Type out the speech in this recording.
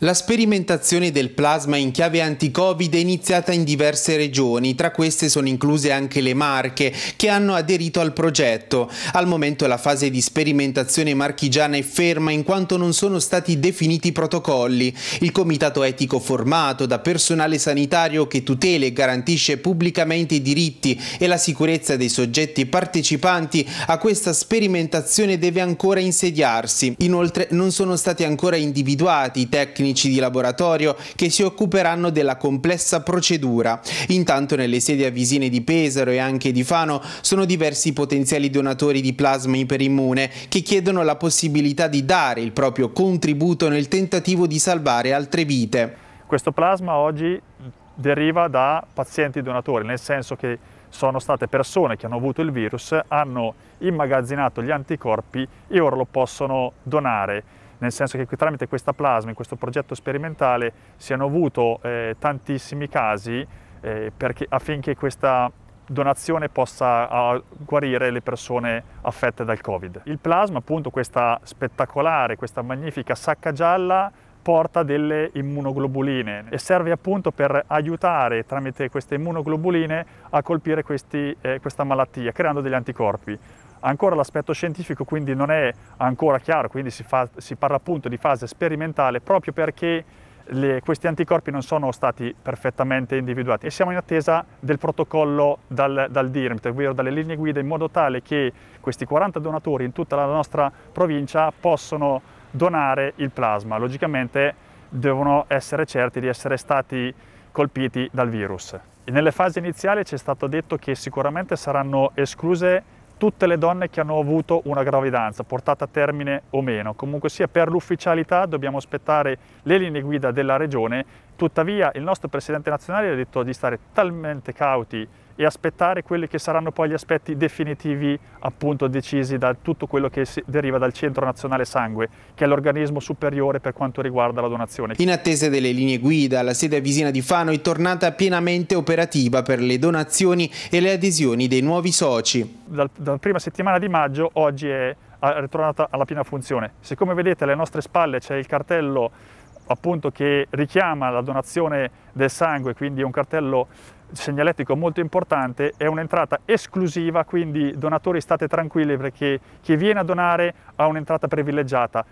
La sperimentazione del plasma in chiave anti-Covid è iniziata in diverse regioni, tra queste sono incluse anche le Marche, che hanno aderito al progetto. Al momento la fase di sperimentazione marchigiana è ferma in quanto non sono stati definiti protocolli. Il comitato etico formato da personale sanitario che tutela e garantisce pubblicamente i diritti e la sicurezza dei soggetti partecipanti a questa sperimentazione deve ancora insediarsi. Inoltre non sono stati ancora individuati i tecnici tecnici di laboratorio che si occuperanno della complessa procedura. Intanto nelle sedi avvisine di Pesaro e anche di Fano sono diversi potenziali donatori di plasma iperimmune che chiedono la possibilità di dare il proprio contributo nel tentativo di salvare altre vite. Questo plasma oggi deriva da pazienti donatori, nel senso che sono state persone che hanno avuto il virus, hanno immagazzinato gli anticorpi e ora lo possono donare nel senso che tramite questa plasma, in questo progetto sperimentale, si hanno avuto eh, tantissimi casi eh, perché, affinché questa donazione possa a, guarire le persone affette dal Covid. Il plasma, appunto, questa spettacolare, questa magnifica sacca gialla, porta delle immunoglobuline e serve appunto per aiutare tramite queste immunoglobuline a colpire questi, eh, questa malattia creando degli anticorpi. Ancora l'aspetto scientifico quindi non è ancora chiaro, quindi si, fa, si parla appunto di fase sperimentale proprio perché le, questi anticorpi non sono stati perfettamente individuati e siamo in attesa del protocollo dal, dal DIRMT, ovvero dalle linee guida, in modo tale che questi 40 donatori in tutta la nostra provincia possono donare il plasma. Logicamente devono essere certi di essere stati colpiti dal virus. E nelle fasi iniziali ci è stato detto che sicuramente saranno escluse tutte le donne che hanno avuto una gravidanza, portata a termine o meno. Comunque sia, per l'ufficialità dobbiamo aspettare le linee guida della regione, tuttavia il nostro Presidente nazionale ha detto di stare talmente cauti e aspettare quelli che saranno poi gli aspetti definitivi appunto decisi da tutto quello che deriva dal Centro Nazionale Sangue, che è l'organismo superiore per quanto riguarda la donazione. In attesa delle linee guida, la sede Visina di Fano è tornata pienamente operativa per le donazioni e le adesioni dei nuovi soci. Dal, dalla prima settimana di maggio oggi è ritornata alla piena funzione. Siccome vedete alle nostre spalle c'è il cartello appunto che richiama la donazione del sangue, quindi è un cartello segnalettico molto importante, è un'entrata esclusiva, quindi donatori state tranquilli perché chi viene a donare ha un'entrata privilegiata.